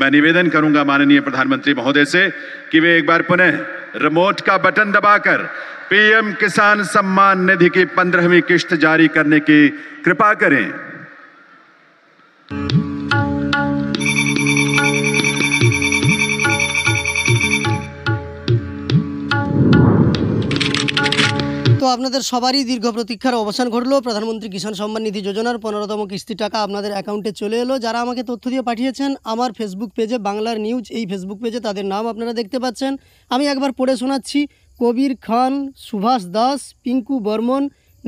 मैं निवेदन करूंगा माननीय प्रधानमंत्री महोदय से कि वे एक बार पुनः रिमोट का बटन दबाकर पीएम किसान सम्मान निधि की पंद्रहवीं किश्त जारी करने की कृपा करें আপনাদের সবারই দীর্ঘ প্রতীক্ষার অবসান ঘটলো প্রধানমন্ত্রী কিষাণ সম্মান নিধি যোজনার পনেরোতম কিস্তি টাকা আপনাদের অ্যাকাউন্টে চলে এলো যারা আমাকে তথ্য দিয়ে পাঠিয়েছেন আমার ফেসবুক পেজে বাংলার নিউজ এই ফেসবুক পেজে তাদের নাম আপনারা দেখতে পাচ্ছেন আমি একবার পড়ে শোনাচ্ছি কবির খান সুভাষ দাস পিঙ্কু বর্মন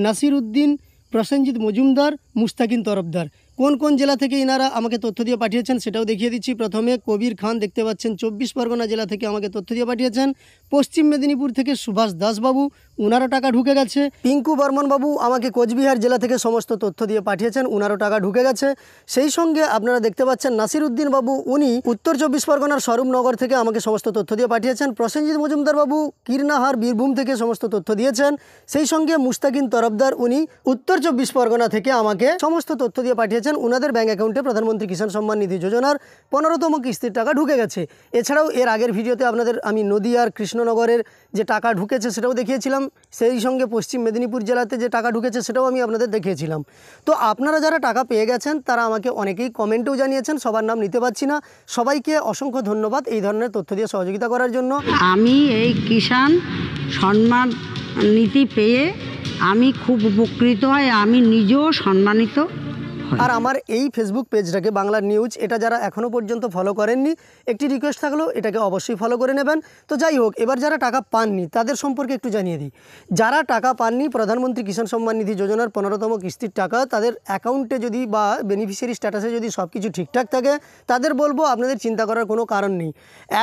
নাসির উদ্দিন প্রসেনজিৎ মজুমদার মুস্তাকিন তরফদার কোন কোন জেলা থেকে ইনারা আমাকে তথ্য দিয়ে পাঠিয়েছেন সেটাও দেখিয়ে দিচ্ছি প্রথমে কবির খান দেখতে পাচ্ছেন চব্বিশ পরগনা জেলা থেকে আমাকে তথ্য দিয়ে পাঠিয়েছেন পশ্চিম মেদিনীপুর থেকে সুভাষ দাসবাবু উনারও টাকা ঢুকে গেছে পিঙ্কু বর্মনবাবু আমাকে কোচবিহার জেলা থেকে সমস্ত তথ্য দিয়ে পাঠিয়েছেন উনারও টাকা ঢুকে গেছে সেই সঙ্গে আপনারা দেখতে পাচ্ছেন নাসির উদ্দিন বাবু উনি উত্তর চব্বিশ পরগনার স্বরূপনগর থেকে আমাকে সমস্ত তথ্য দিয়ে পাঠিয়েছেন প্রসেনজিৎ মজুমদার বাবু কীর্ণাহার বীরভূম থেকে সমস্ত তথ্য দিয়েছেন সেই সঙ্গে মুস্তাকিন তরফদার উনি উত্তর চব্বিশ পরগনা থেকে আমাকে সমস্ত তথ্য দিয়ে পাঠিয়েছেন জানিয়েছেন ওনাদের ব্যাঙ্ক অ্যাকাউন্টে প্রধানমন্ত্রী কিষাণ সম্মান নিধি যোজনার পনেরোতম কিস্তির টাকা ঢুকে গেছে এছাড়াও এর আগের ভিডিওতে আপনাদের আমি নদিয়ার কৃষ্ণনগরের যে টাকা ঢুকেছে সেটাও দেখিয়েছিলাম সেই সঙ্গে পশ্চিম মেদিনীপুর জেলাতে যে টাকা ঢুকেছে সেটাও আমি আপনাদের দেখিয়েছিলাম তো আপনারা যারা টাকা পেয়ে গেছেন তারা আমাকে অনেকেই কমেন্টেও জানিয়েছেন সবার নাম নিতে পারছি না সবাইকে অসংখ্য ধন্যবাদ এই ধরনের তথ্য দিয়ে সহযোগিতা করার জন্য আমি এই কিষাণ সম্মান নীতি পেয়ে আমি খুব উপকৃত হয় আমি নিজেও সম্মানিত আর আমার এই ফেসবুক পেজটাকে বাংলা নিউজ এটা যারা এখনও পর্যন্ত ফলো করেননি একটি রিকোয়েস্ট থাকলো এটাকে অবশ্যই ফলো করে নেবেন তো যাই হোক এবার যারা টাকা পাননি তাদের সম্পর্কে একটু জানিয়ে দিই যারা টাকা পাননি প্রধানমন্ত্রী কিষাণ সম্মান নিধি যোজনার পনেরোতম কিস্তির টাকা তাদের অ্যাকাউন্টে যদি বা বেনিফিশিয়ারি স্ট্যাটাসে যদি সব কিছু ঠিকঠাক থাকে তাদের বলবো আপনাদের চিন্তা করার কোনো কারণ নেই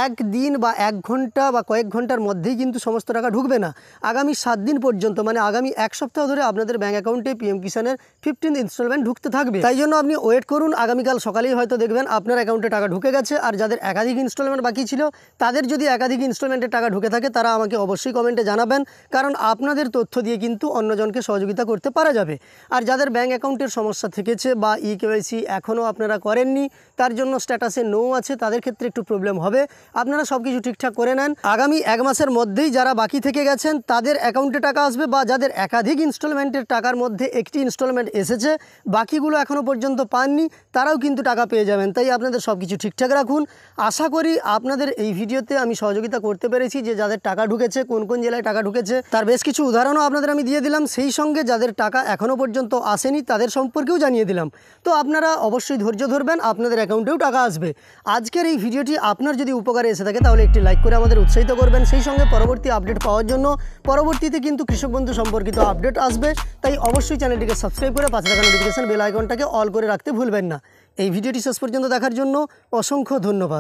একদিন বা এক ঘন্টা বা কয়েক ঘন্টার মধ্যেই কিন্তু সমস্ত টাকা ঢুকবে না আগামী সাত দিন পর্যন্ত মানে আগামী এক সপ্তাহ ধরে আপনাদের ব্যাঙ্ক অ্যাকাউন্টে পিএম কিষাণের ফিফটিন ইনস্টলমেন্ট ঢুকতে থাকবে লাগবে তাই জন্য আপনি ওয়েট করুন আগামীকাল সকালেই হয়তো দেখবেন আপনার অ্যাকাউন্টে টাকা ঢুকে গেছে আর যাদের একাধিক ইনস্টলমেন্ট বাকি ছিল তাদের যদি একাধিক ইনস্টলমেন্টে টাকা ঢুকে থাকে তারা আমাকে অবশ্যই কমেন্টে জানাবেন কারণ আপনাদের তথ্য দিয়ে কিন্তু অন্যজনকে সহযোগিতা করতে পারা যাবে আর যাদের ব্যাঙ্ক অ্যাকাউন্টের সমস্যা থেকেছে বা ই কেওয়াইসি এখনও আপনারা করেননি তার জন্য স্ট্যাটাসে নো আছে তাদের ক্ষেত্রে একটু প্রবলেম হবে আপনারা সব কিছু ঠিকঠাক করে নেন আগামী এক মাসের মধ্যেই যারা বাকি থেকে গেছেন তাদের অ্যাকাউন্টে টাকা আসবে বা যাদের একাধিক ইনস্টলমেন্টের টাকার মধ্যে একটি ইনস্টলমেন্ট এসেছে বাকিগুলো এখনও পর্যন্ত পাননি তারাও কিন্তু টাকা পেয়ে যাবেন তাই আপনাদের সব কিছু ঠিকঠাক রাখুন আশা করি আপনাদের এই ভিডিওতে আমি সহযোগিতা করতে পেরেছি যে যাদের টাকা ঢুকেছে কোন কোন জেলায় টাকা ঢুকেছে তার বেশ কিছু উদাহরণও আপনাদের আমি দিয়ে দিলাম সেই সঙ্গে যাদের টাকা এখনও পর্যন্ত আসেনি তাদের সম্পর্কেও জানিয়ে দিলাম তো আপনারা অবশ্যই ধৈর্য ধরবেন আপনাদের অ্যাকাউন্টেও টাকা আসবে আজকের এই ভিডিওটি আপনার যদি উপকারে এসে থাকে তাহলে একটি লাইক করে আমাদের উৎসাহিত করবেন সেই সঙ্গে পরবর্তী আপডেট পাওয়ার জন্য পরবর্তীতে কিন্তু কৃষক বন্ধু সম্পর্কিত আপডেট আসবে তাই অবশ্যই চ্যানেলটিকে সাবস্ক্রাইব করে পাশে থাকা নোটিফিকেশন বেল আইকনটা অপশানটাকে অল করে রাখতে ভুলবেন না এই ভিডিওটি শেষ পর্যন্ত দেখার জন্য অসংখ্য ধন্যবাদ